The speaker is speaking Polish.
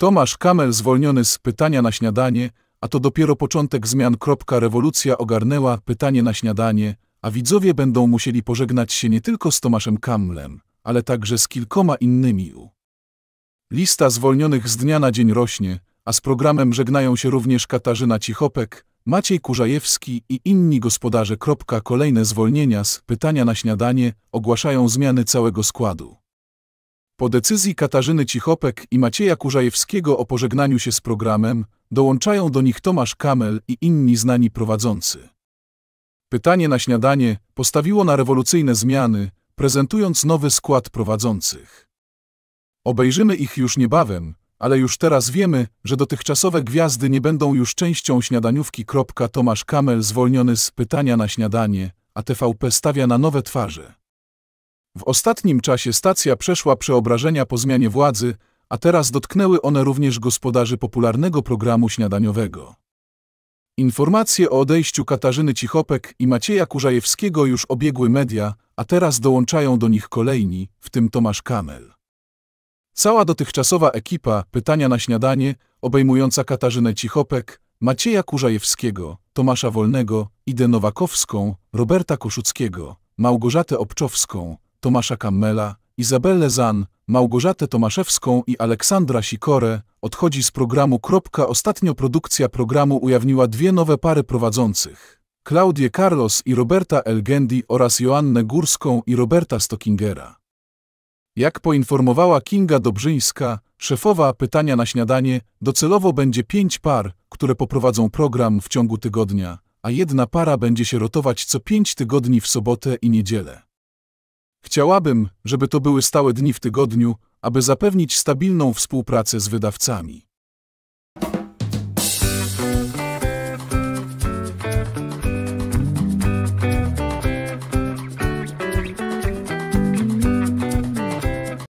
Tomasz Kamel zwolniony z pytania na śniadanie, a to dopiero początek zmian. Rewolucja ogarnęła pytanie na śniadanie, a widzowie będą musieli pożegnać się nie tylko z Tomaszem Kamlem, ale także z kilkoma innymi. Lista zwolnionych z dnia na dzień rośnie, a z programem żegnają się również Katarzyna Cichopek, Maciej Kurzajewski i inni gospodarze. Kolejne zwolnienia z pytania na śniadanie ogłaszają zmiany całego składu. Po decyzji Katarzyny Cichopek i Macieja Kurzajewskiego o pożegnaniu się z programem, dołączają do nich Tomasz Kamel i inni znani prowadzący. Pytanie na śniadanie postawiło na rewolucyjne zmiany, prezentując nowy skład prowadzących. Obejrzymy ich już niebawem, ale już teraz wiemy, że dotychczasowe gwiazdy nie będą już częścią śniadaniówki. Tomasz Kamel zwolniony z pytania na śniadanie, a TVP stawia na nowe twarze. W ostatnim czasie stacja przeszła przeobrażenia po zmianie władzy, a teraz dotknęły one również gospodarzy popularnego programu śniadaniowego. Informacje o odejściu Katarzyny Cichopek i Macieja Kurzajewskiego już obiegły media, a teraz dołączają do nich kolejni, w tym Tomasz Kamel. Cała dotychczasowa ekipa Pytania na śniadanie, obejmująca Katarzynę Cichopek, Macieja Kurzajewskiego, Tomasza Wolnego, Idę Nowakowską, Roberta Koszuckiego, Małgorzatę Obczowską, Tomasza Kammela, Izabelle Zan, Małgorzatę Tomaszewską i Aleksandra Sikorę odchodzi z programu. Ostatnio produkcja programu ujawniła dwie nowe pary prowadzących. Klaudię Carlos i Roberta Elgendi oraz Joannę Górską i Roberta Stokingera. Jak poinformowała Kinga Dobrzyńska, szefowa pytania na śniadanie, docelowo będzie pięć par, które poprowadzą program w ciągu tygodnia, a jedna para będzie się rotować co pięć tygodni w sobotę i niedzielę. Chciałabym, żeby to były stałe dni w tygodniu, aby zapewnić stabilną współpracę z wydawcami.